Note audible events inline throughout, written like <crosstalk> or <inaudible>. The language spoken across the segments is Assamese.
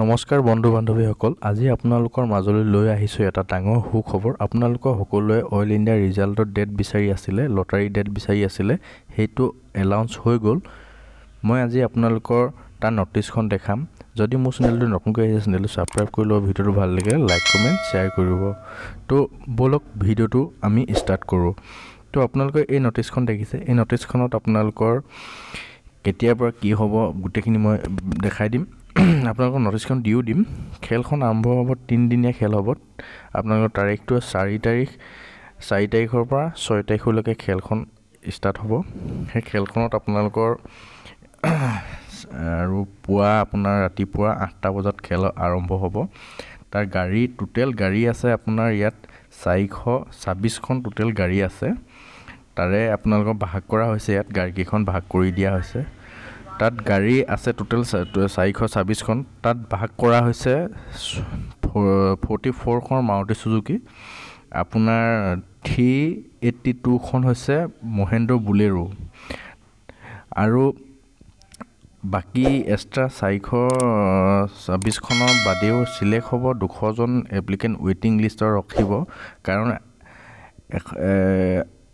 নমস্কাৰ বন্ধু বান্ধৱীসকল আজি আপোনালোকৰ মাজলৈ লৈ আহিছোঁ এটা ডাঙৰ সুখবৰ আপোনালোকৰ সকলোৱে অইল ইণ্ডিয়া ৰিজাল্টৰ ডেট বিচাৰি আছিলে লটাৰী ডেট বিচাৰি আছিলে সেইটো এলাউন্স হৈ গ'ল মই আজি আপোনালোকৰ তাৰ নটিছখন দেখাম যদি মোৰ চেনেলটো নতুনকৈ আহিছে চেনেলটো ছাবস্ক্ৰাইব কৰি ল'ব ভিডিঅ'টো ভাল লাগে লাইক কমেণ্ট শ্বেয়াৰ কৰিব তো ব'লক ভিডিঅ'টো আমি ষ্টাৰ্ট কৰোঁ তো আপোনালোকে এই নটিছখন দেখিছে এই নটিছখনত আপোনালোকৰ কেতিয়াৰ পৰা কি হ'ব গোটেইখিনি মই দেখাই দিম <clears throat> আপোনালোকক ন'টিছখন দিও দিম খেলখন আৰম্ভ হ'ব তিনিদিনীয়া খেল হ'ব আপোনালোকৰ তাৰিখটো চাৰি তাৰিখ চাৰি তাৰিখৰ পৰা ছয় তাৰিখলৈকে খেলখন ষ্টাৰ্ট হ'ব সেই খেলখনত আপোনালোকৰ <clears throat> আৰু পুৱা আপোনাৰ ৰাতিপুৱা আঠটা বজাত খেল আৰম্ভ হ'ব তাৰ গাড়ী টোটেল গাড়ী আছে আপোনাৰ ইয়াত চাৰিশ ছাব্বিছখন টোটেল গাড়ী আছে তাৰে আপোনালোকক ভাগ কৰা হৈছে ইয়াত গাড়ীকেইখন ভাগ কৰি দিয়া হৈছে তাত গাড়ী আছে টোটেল চাৰিশ ছাব্বিছখন তাত ভাগ কৰা হৈছে ফৰ্টি ফ'ৰখন মাৰুতি চুজুকি আপোনাৰ থ্ৰী এইট্টি টুখন হৈছে মহেন্দ্ৰ বুলেৰু আৰু বাকী এক্সট্ৰা চাৰিশ ছাব্বিছখনৰ বাদেও চিলেক্ট হ'ব দুশজন এপ্লিকেণ্ট ৱেইটিং লিষ্টত ৰখিব কাৰণ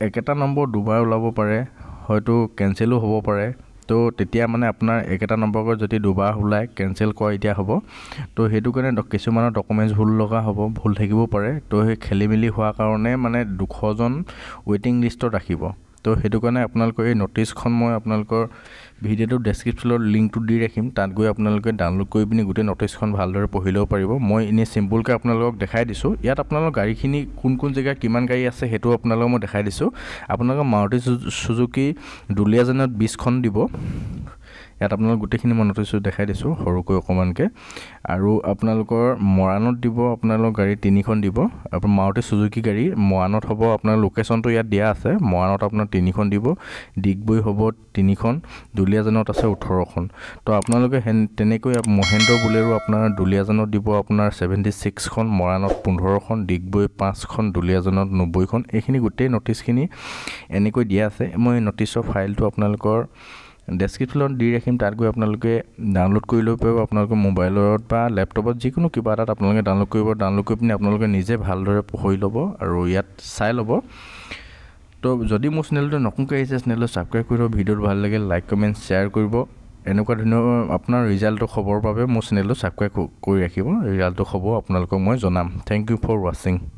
একেটা নম্বৰ দুবাৰ ওলাব পাৰে হয়তো কেঞ্চেলো হ'ব পাৰে তো তেতিয়া মানে আপোনাৰ একেটা নম্বৰকৈ যদি দুবাৰ ওলায় কেঞ্চেল কৰা এতিয়া হ'ব তো সেইটো কাৰণে কিছুমানৰ ডকুমেণ্টছ ভুল লগা হ'ব ভুল থাকিব পাৰে তো সেই খেলিমেলি হোৱাৰ কাৰণে মানে দুশজন ৱেইটিং লিষ্টত ৰাখিব তো সেইটো কাৰণে আপোনালোকৰ এই নটিছখন মই আপোনালোকৰ ভিডিঅ'টোৰ ডেছক্ৰিপশ্যনত লিংকটো দি ৰাখিম তাত গৈ আপোনালোকে ডাউনলোড কৰি পিনি গোটেই নটিছখন ভালদৰে পঢ়ি ল'ব পাৰিব মই এনেই চিম্পুলকৈ আপোনালোকক দেখাই দিছোঁ ইয়াত আপোনালোকৰ গাড়ীখিনি কোন কোন জেগা কিমান গাড়ী আছে সেইটো আপোনালোকক মই দেখাই দিছোঁ আপোনালোকৰ মাৰুতি চুজুকি দুলীয়াজানত বিছখন দিব ইয়াত আপোনালোকৰ গোটেইখিনি মই নটিছো দেখাই দিছোঁ সৰুকৈ অকণমানকৈ আৰু আপোনালোকৰ মৰাণত দিব আপোনালোকৰ গাড়ী তিনিখন দিব আপোনাৰ মাৰুতি চুজুকী গাড়ী মৰাণত হ'ব আপোনাৰ লোকেশ্যনটো ইয়াত দিয়া আছে মৰাণত আপোনাৰ তিনিখন দিব ডিগবৈ হ'ব তিনিখন দুলীয়াজানত আছে ওঠৰখন তো আপোনালোকে হেন তেনেকৈ মহেন্দ্ৰ বুলেৰো আপোনাৰ দুলীয়াজানত দিব আপোনাৰ ছেভেণ্টি ছিক্সখন মৰাণত পোন্ধৰখন ডিগবৈ পাঁচখন দুলীয়াজানত নব্বৈখন এইখিনি গোটেই নটিছখিনি এনেকৈ দিয়া আছে মই নটিছৰ ফাইলটো আপোনালোকৰ ডেছক্ৰিপশ্যনত দি ৰাখিম তাত গৈ আপোনালোকে ডাউনলোড কৰি ল'ব পাৰিব আপোনালোকৰ মোবাইলত বা লেপটপত যিকোনো কিবা এটাত আপোনালোকে ডাউনলোড কৰিব ডাউনলোড কৰি পিনি আপোনালোকে নিজে ভালদৰে পঢ়ি ল'ব আৰু ইয়াত চাই ল'ব তো যদি মোৰ চেনেলটো নতুনকৈ আহিছে চেনেলটো ছাবস্ক্ৰাইব কৰি কৰিব ভিডিঅ'টো ভাল লাগে লাইক কমেণ্ট শ্বেয়াৰ কৰিব এনেকুৱা ধৰণৰ আপোনাৰ ৰিজাল্টৰ খবৰৰ বাবে মোৰ চেনেলটো ছাবস্ক্ৰাইব কৰি ৰাখিব ৰিজাল্টটো খবৰ আপোনালোকক মই জনাম থেংক ইউ ফৰ ৱাচিং